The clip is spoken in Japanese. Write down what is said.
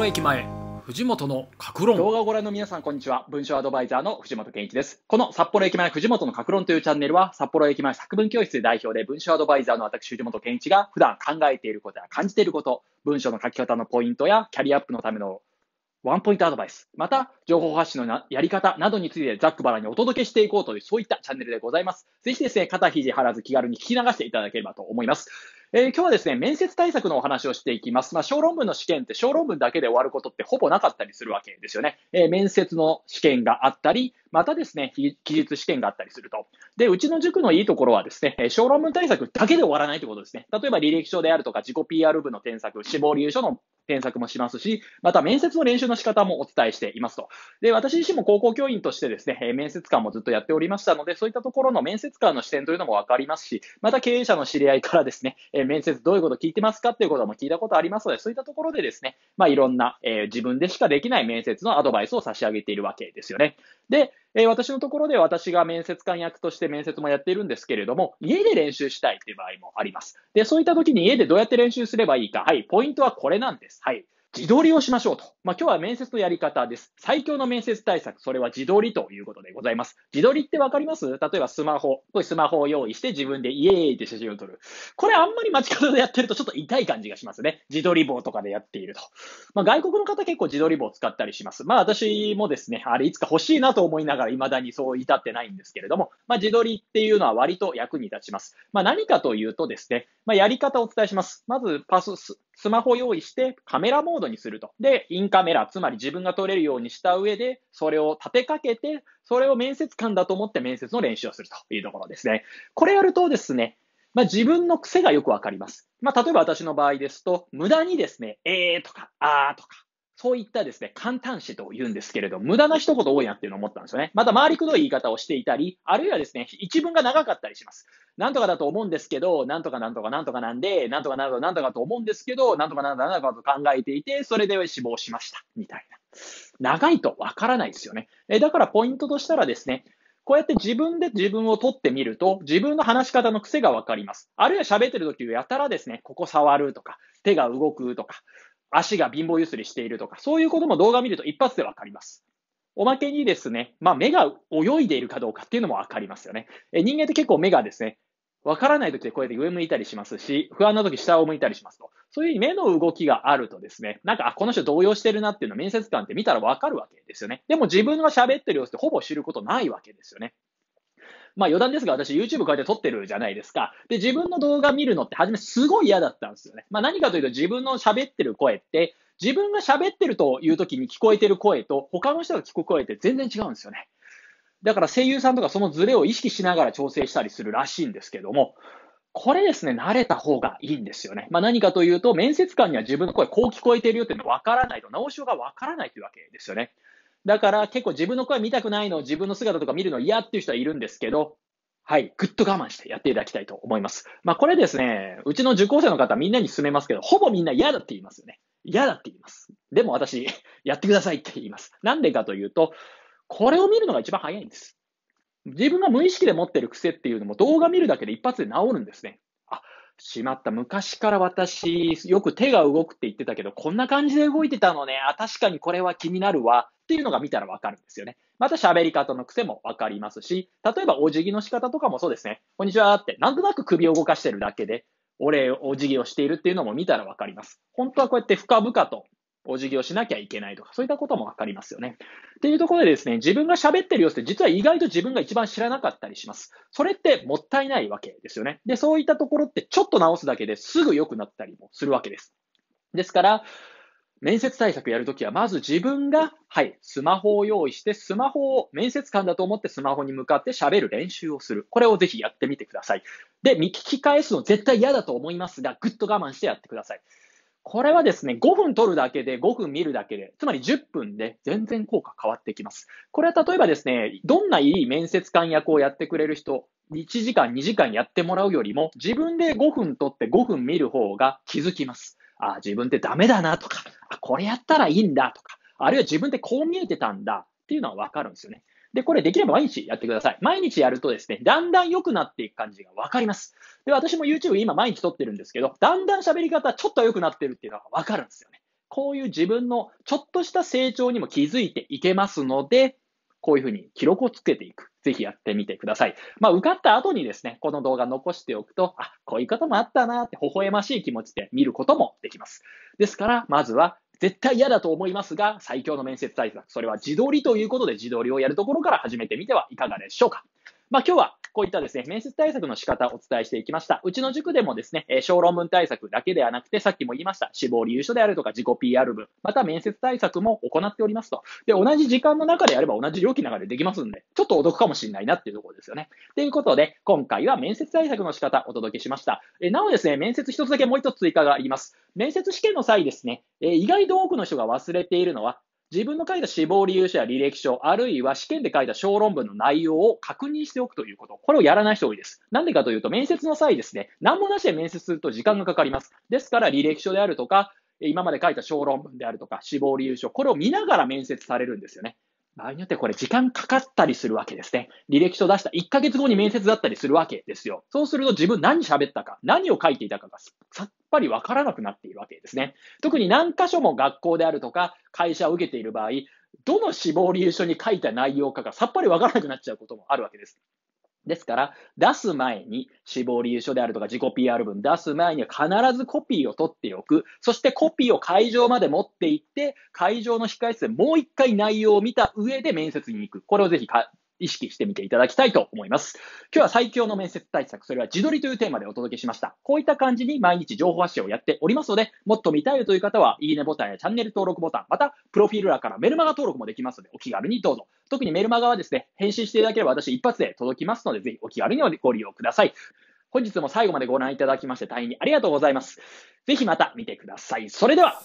幌駅前藤本の格論動画をご覧の皆さんこんにちは文章アドバイザーの藤本健一ですこの札幌駅前藤本の格論というチャンネルは札幌駅前作文教室代表で文章アドバイザーの私藤本健一が普段考えていることや感じていること文章の書き方のポイントやキャリアアップのためのワンポイントアドバイス、また、情報発信のやり方などについてざっくばらにお届けしていこうという、そういったチャンネルでございます。ぜひですね、肩、肘張らず気軽に聞き流していただければと思います。えー、今日はですね、面接対策のお話をしていきます。まあ、小論文の試験って小論文だけで終わることってほぼなかったりするわけですよね。えー、面接の試験があったり、またですね、記述試験があったりすると。で、うちの塾のいいところはですね、小論文対策だけで終わらないってことですね。例えば履歴書であるとか、自己 PR 部の添削、志望理由書の添削もしますし、また面接の練習の仕方もお伝えしていますと。で、私自身も高校教員としてですね、面接官もずっとやっておりましたので、そういったところの面接官の視点というのもわかりますし、また経営者の知り合いからですね、面接どういうこと聞いてますかっていうことも聞いたことありますので、そういったところでですね、まあいろんな、えー、自分でしかできない面接のアドバイスを差し上げているわけですよね。で、えー、私のところで私が面接官役として面接もやっているんですけれども、家で練習したいという場合もあります。で、そういった時に家でどうやって練習すればいいか、はい、ポイントはこれなんです。はい。自撮りをしましょうと。まあ、今日は面接のやり方です。最強の面接対策、それは自撮りということでございます。自撮りってわかります例えばスマホ、これスマホを用意して自分でイエーイって写真を撮る。これあんまり街角でやってるとちょっと痛い感じがしますね。自撮り棒とかでやっていると。まあ、外国の方結構自撮り棒を使ったりします。まあ私もですね、あれいつか欲しいなと思いながら未だにそう至ってないんですけれども、まあ、自撮りっていうのは割と役に立ちます。まあ、何かというとですね、まあ、やり方をお伝えします。まずパス、スマホ用意してカメラモードにすると。で、インカメラ、つまり自分が撮れるようにした上で、それを立てかけて、それを面接官だと思って面接の練習をするというところですね。これやるとですね、まあ、自分の癖がよくわかります。まあ、例えば私の場合ですと、無駄にですね、えーとか、あーとか、そういったですね、簡単詞と言うんですけれど、無駄な一言多いなっていうのを思ったんですよね。また、回りくどい言い方をしていたり、あるいはですね、一文が長かったりします。なんとかだと思うんですけど、なんとかなんとかなんとかなんで、なんとかなんとかなんとかと思うんですけど、なんとかなんとかなんとかと考えていて、それで死亡しました。みたいな。長いとわからないですよね。え、だからポイントとしたらですね、こうやって自分で自分を取ってみると、自分の話し方の癖がわかります。あるいは喋ってる時やたらですね、ここ触るとか、手が動くとか、足が貧乏ゆすりしているとか、そういうことも動画見ると一発でわかります。おまけにですね、まあ、目が泳いでいるかどうかっていうのもわかりますよね。え人間って結構目がですね、わからない時でこうやって上向いたりしますし、不安な時下を向いたりしますと。そういう目の動きがあるとですね、なんか、あ、この人動揺してるなっていうの面接官って見たらわかるわけですよね。でも自分が喋ってる様子ってほぼ知ることないわけですよね。まあ余談ですが、私 YouTube こうやって撮ってるじゃないですか。で、自分の動画見るのって初めすごい嫌だったんですよね。まあ何かというと自分の喋ってる声って、自分が喋ってるという時に聞こえてる声と、他の人が聞く声って全然違うんですよね。だから声優さんとかそのズレを意識しながら調整したりするらしいんですけども、これですね、慣れた方がいいんですよね。まあ、何かというと、面接官には自分の声こう聞こえてるよっていうのがわからないと、直しようがわからないというわけですよね。だから結構自分の声見たくないの、自分の姿とか見るの嫌っていう人はいるんですけど、はい、ぐっと我慢してやっていただきたいと思います。まあこれですね、うちの受講生の方みんなに勧めますけど、ほぼみんな嫌だって言いますよね。嫌だって言います。でも私、やってくださいって言います。なんでかというと、これを見るのが一番早いんです。自分が無意識で持ってる癖っていうのも動画見るだけで一発で治るんですね。あ、しまった。昔から私、よく手が動くって言ってたけど、こんな感じで動いてたのね。あ、確かにこれは気になるわ。っていうのが見たらわかるんですよね。また喋り方の癖もわかりますし、例えばお辞儀の仕方とかもそうですね。こんにちはって、なんとなく首を動かしてるだけで、お礼、お辞儀をしているっていうのも見たらわかります。本当はこうやって深々とお辞儀をしなきゃいけないとか、そういったこともわかりますよね。っていうところでですね、自分が喋ってる様子って実は意外と自分が一番知らなかったりします。それってもったいないわけですよね。で、そういったところってちょっと直すだけですぐ良くなったりもするわけです。ですから、面接対策やるときは、まず自分が、はい、スマホを用意して、スマホを、面接官だと思ってスマホに向かって喋る練習をする。これをぜひやってみてください。で、見聞き返すの絶対嫌だと思いますが、ぐっと我慢してやってください。これはですね、5分取るだけで、5分見るだけで、つまり10分で全然効果変わってきます。これは例えばですね、どんないい面接官役をやってくれる人、1時間、2時間やってもらうよりも、自分で5分撮って5分見る方が気づきます。ああ、自分ってダメだなとか、これやったらいいんだとか、あるいは自分でこう見えてたんだっていうのはわかるんですよね。で、これできれば毎日やってください。毎日やるとですね、だんだん良くなっていく感じがわかります。で、私も YouTube 今毎日撮ってるんですけど、だんだん喋り方ちょっと良くなってるっていうのがわかるんですよね。こういう自分のちょっとした成長にも気づいていけますので、こういうふうに記録をつけていく。ぜひやってみてください。まあ、受かった後にですね、この動画残しておくと、あ、こういうこともあったなって微笑ましい気持ちで見ることもできます。ですから、まずは絶対嫌だと思いますが、最強の面接対策。それは自撮りということで自撮りをやるところから始めてみてはいかがでしょうか。まあ今日はこういったですね、面接対策の仕方をお伝えしていきました。うちの塾でもですね、小論文対策だけではなくて、さっきも言いました、死亡理由書であるとか自己 PR 文、また面接対策も行っておりますと。で、同じ時間の中でやれば同じ料金の中でできますんで、ちょっとお得かもしれないなっていうところですよね。ということで、今回は面接対策の仕方お届けしました。えなおですね、面接一つだけもう一つ追加があります。面接試験の際ですね、え意外と多くの人が忘れているのは、自分の書いた死亡理由書や履歴書、あるいは試験で書いた小論文の内容を確認しておくということ。これをやらない人多いです。なんでかというと、面接の際ですね、何もなしで面接すると時間がかかります。ですから、履歴書であるとか、今まで書いた小論文であるとか、死亡理由書、これを見ながら面接されるんですよね。場合によってこれ時間かかったりするわけですね。履歴書出した1ヶ月後に面接だったりするわけですよ。そうすると自分何喋ったか、何を書いていたかがさっぱりわからなくなっているわけですね。特に何箇所も学校であるとか会社を受けている場合、どの死亡理由書に書いた内容かがさっぱりわからなくなっちゃうこともあるわけです。ですから、出す前に、死亡理由書であるとか自己 PR 文出す前には必ずコピーを取っておく。そしてコピーを会場まで持って行って、会場の控室でもう一回内容を見た上で面接に行く。これをぜひ意識してみていただきたいと思います。今日は最強の面接対策、それは自撮りというテーマでお届けしました。こういった感じに毎日情報発信をやっておりますので、もっと見たいという方は、いいねボタンやチャンネル登録ボタン、また、プロフィール欄からメルマガ登録もできますので、お気軽にどうぞ。特にメルマガはですね、返信していただければ私一発で届きますので、ぜひお気軽にご利用ください。本日も最後までご覧いただきまして大変にありがとうございます。ぜひまた見てください。それでは。